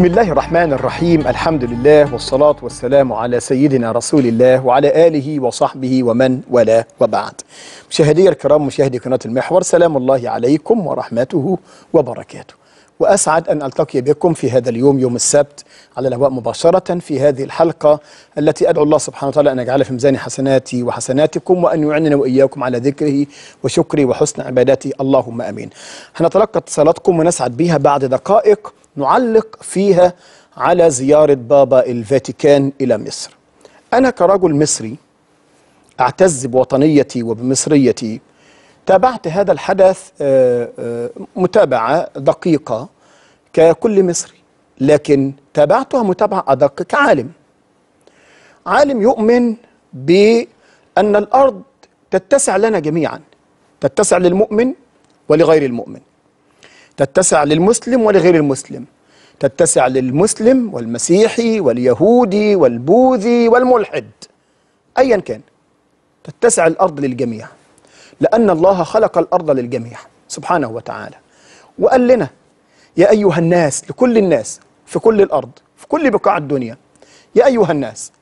بسم الله الرحمن الرحيم الحمد لله والصلاة والسلام على سيدنا رسول الله وعلى آله وصحبه ومن ولا وبعد مشاهدي الكرام مشاهدي قناة المحور سلام الله عليكم ورحمته وبركاته وأسعد أن ألتقي بكم في هذا اليوم يوم السبت على الهواء مباشرة في هذه الحلقة التي أدعو الله سبحانه وتعالى أن يجعلها في ميزان حسناتي وحسناتكم وأن يعيننا وإياكم على ذكره وشكري وحسن عبادتي اللهم أمين هنتلقى اتصالاتكم ونسعد بها بعد دقائق نعلق فيها على زيارة بابا الفاتيكان إلى مصر أنا كرجل مصري أعتز بوطنيتي وبمصريتي تابعت هذا الحدث آه، آه، متابعة دقيقة ككل مصري لكن تابعتها متابعة أدق كعالم عالم يؤمن بأن الأرض تتسع لنا جميعا تتسع للمؤمن ولغير المؤمن تتسع للمسلم ولغير المسلم تتسع للمسلم والمسيحي واليهودي والبوذي والملحد أيا كان تتسع الأرض للجميع لأن الله خلق الأرض للجميع سبحانه وتعالى وقال لنا يا أيها الناس لكل الناس في كل الأرض في كل بقاع الدنيا يا أيها الناس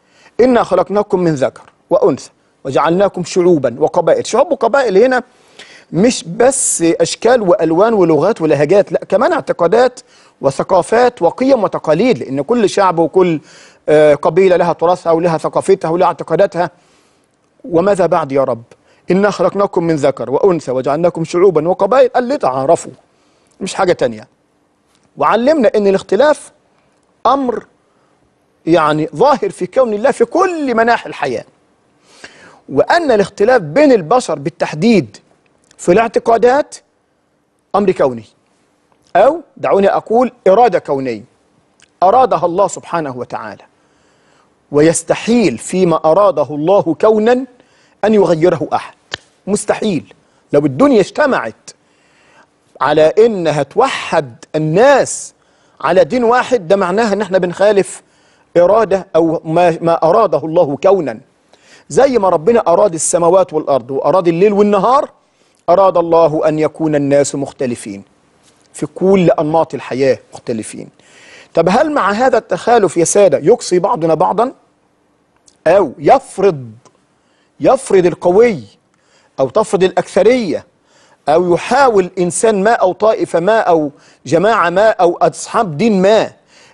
إنا خلقناكم من ذكر وأنثى وجعلناكم شعوبا وقبائل شعوب وقبائل هنا مش بس اشكال والوان ولغات ولهجات لا كمان اعتقادات وثقافات وقيم وتقاليد لان كل شعب وكل آه، قبيله لها تراثها ولها ثقافتها ولها اعتقاداتها وماذا بعد يا رب إنا خلقناكم من ذكر وأنثى وجعلناكم شعوبا وقبائل قال لتعارفوا مش حاجة تانية وعلمنا أن الاختلاف أمر يعني ظاهر في كون الله في كل مناحي الحياة وأن الاختلاف بين البشر بالتحديد في الاعتقادات أمر كوني أو دعوني أقول إرادة كونية أرادها الله سبحانه وتعالى ويستحيل فيما أراده الله كونا أن يغيره أحد مستحيل لو الدنيا اجتمعت على إنها توحد الناس على دين واحد ده معناها إن احنا بنخالف إرادة أو ما, ما أراده الله كونا زي ما ربنا أراد السماوات والأرض وأراد الليل والنهار أراد الله أن يكون الناس مختلفين في كل أنماط الحياة مختلفين طب هل مع هذا التخالف يا سادة يقصي بعضنا بعضا أو يفرض يفرض القوي أو تفرض الأكثرية أو يحاول إنسان ما أو طائفة ما أو جماعة ما أو أصحاب دين ما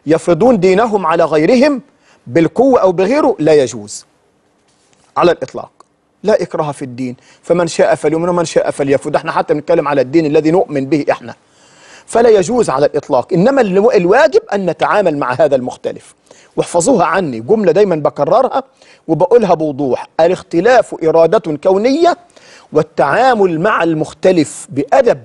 يفرضون دينهم على غيرهم بالقوة أو بغيره لا يجوز على الإطلاق لا إكراه في الدين فمن شاء فليؤمن ومن شاء فليكفر احنا حتى بنتكلم على الدين الذي نؤمن به احنا فلا يجوز على الإطلاق إنما الواجب أن نتعامل مع هذا المختلف واحفظوها عني جملة دايما بكررها وبقولها بوضوح الاختلاف إرادة كونية والتعامل مع المختلف بأدب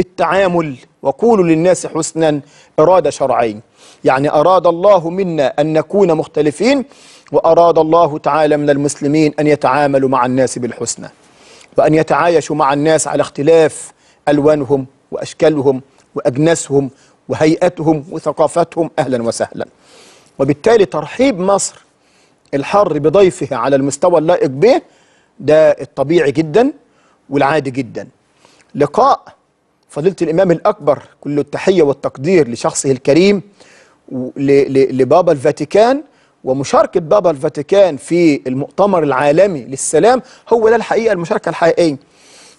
التعامل وقولوا للناس حسنا إرادة شرعين يعني أراد الله منا أن نكون مختلفين وأراد الله تعالى من المسلمين أن يتعاملوا مع الناس بالحسنى وأن يتعايشوا مع الناس على اختلاف ألوانهم وأشكالهم وأجناسهم وهيئتهم وثقافتهم أهلا وسهلا وبالتالي ترحيب مصر الحر بضيفها على المستوى اللائق به ده الطبيعي جدا والعادي جدا لقاء فضيلة الإمام الأكبر كل التحية والتقدير لشخصه الكريم لبابا الفاتيكان ومشاركة بابا الفاتيكان في المؤتمر العالمي للسلام هو ده الحقيقة المشاركة الحقيقية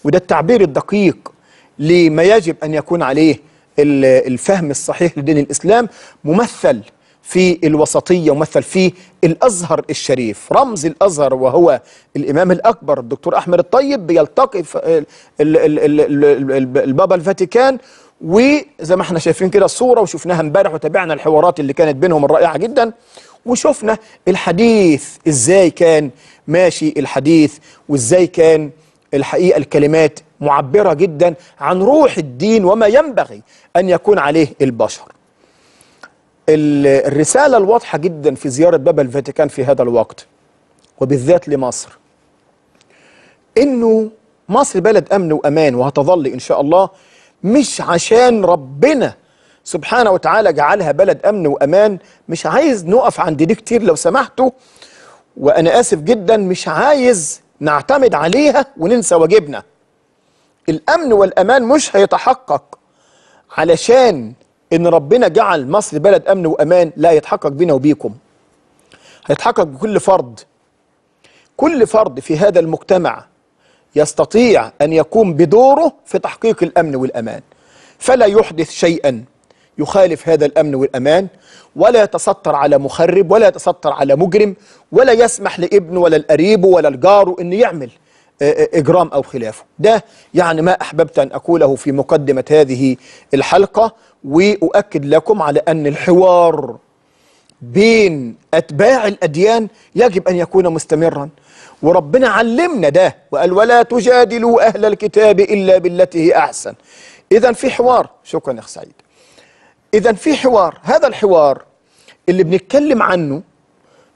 وده التعبير الدقيق لما يجب أن يكون عليه الفهم الصحيح لدين الإسلام ممثل في الوسطية ومثل فيه الأزهر الشريف رمز الأزهر وهو الإمام الأكبر الدكتور أحمد الطيب بيلتقي البابا الفاتيكان وزي ما احنا شايفين كده الصورة وشفناها امبارح وتابعنا الحوارات اللي كانت بينهم الرائعة جدا وشفنا الحديث ازاي كان ماشي الحديث وازاي كان الحقيقة الكلمات معبرة جدا عن روح الدين وما ينبغي أن يكون عليه البشر الرسالة الواضحة جدا في زيارة بابا الفاتيكان في هذا الوقت وبالذات لمصر انه مصر بلد امن وامان وهتظل ان شاء الله مش عشان ربنا سبحانه وتعالى جعلها بلد امن وامان مش عايز نقف عند دي كتير لو سمحتوا وانا اسف جدا مش عايز نعتمد عليها وننسى واجبنا الامن والامان مش هيتحقق علشان ان ربنا جعل مصر بلد امن وامان لا يتحقق بينا وبيكم هيتحقق بكل فرد كل فرد في هذا المجتمع يستطيع ان يقوم بدوره في تحقيق الامن والامان فلا يحدث شيئا يخالف هذا الامن والامان ولا يتستر على مخرب ولا يتستر على مجرم ولا يسمح لابنه ولا القريب ولا الجار انه يعمل إجرام أو خلافه ده يعني ما أحببت أن أقوله في مقدمة هذه الحلقة وأؤكد لكم على أن الحوار بين أتباع الأديان يجب أن يكون مستمرا وربنا علمنا ده وقال ولا تجادلوا أهل الكتاب إلا بالتي هي أحسن إذا في حوار شكرا يا سعيد إذا في حوار هذا الحوار اللي بنتكلم عنه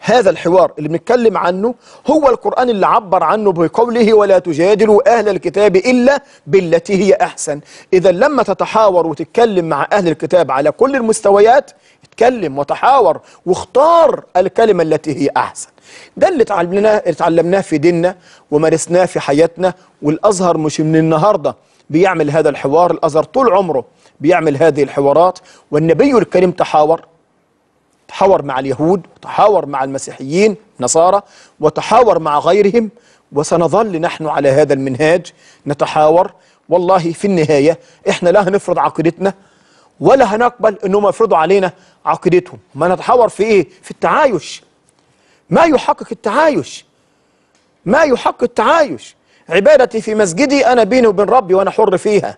هذا الحوار اللي بنتكلم عنه هو القرآن اللي عبر عنه بقوله ولا تجادلوا أهل الكتاب إلا بالتي هي أحسن إذا لما تتحاور وتتكلم مع أهل الكتاب على كل المستويات اتكلم وتحاور واختار الكلمة التي هي أحسن ده اللي اتعلمناه, اتعلمناه في ديننا ومارسناه في حياتنا والأزهر مش من النهاردة بيعمل هذا الحوار الأزهر طول عمره بيعمل هذه الحوارات والنبي الكريم تحاور تحاور مع اليهود تحاور مع المسيحيين نصارى وتحاور مع غيرهم وسنظل نحن على هذا المنهاج نتحاور والله في النهاية احنا لا هنفرض عقيدتنا ولا هنقبل انهم يفرضوا علينا عقيدتهم ما نتحاور في ايه في التعايش ما يحقق التعايش ما يحقق التعايش عبادتي في مسجدي انا بيني وبين ربي وانا حر فيها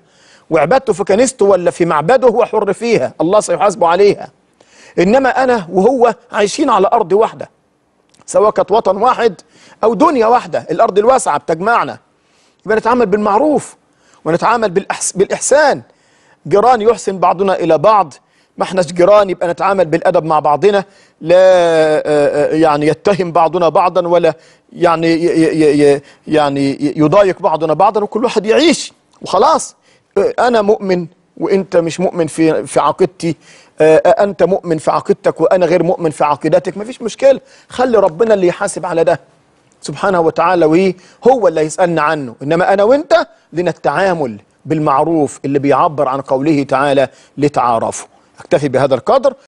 وعبادته في كنيسته ولا في معبده هو حر فيها الله سيحاسبه عليها إنما أنا وهو عايشين على أرض واحدة سواء كانت وطن واحد أو دنيا واحدة الأرض الواسعة بتجمعنا يبقى نتعامل بالمعروف ونتعامل بالأحس بالإحسان جيران يحسن بعضنا إلى بعض ما احناش جيران يبقى نتعامل بالادب مع بعضنا لا آه، آه، يعني يتهم بعضنا بعضا ولا يعني يعني يضايق بعضنا بعضا وكل واحد يعيش وخلاص انا مؤمن وانت مش مؤمن في في عقيدتي آه، آه، أنت مؤمن في عقيدتك وأنا غير مؤمن في عقيدتك مفيش مشكلة خلي ربنا اللي يحاسب على ده سبحانه وتعالى وإيه هو اللي يسألنا عنه إنما أنا وإنت لنا التعامل بالمعروف اللي بيعبر عن قوله تعالى لتعارفوا أكتفي بهذا القدر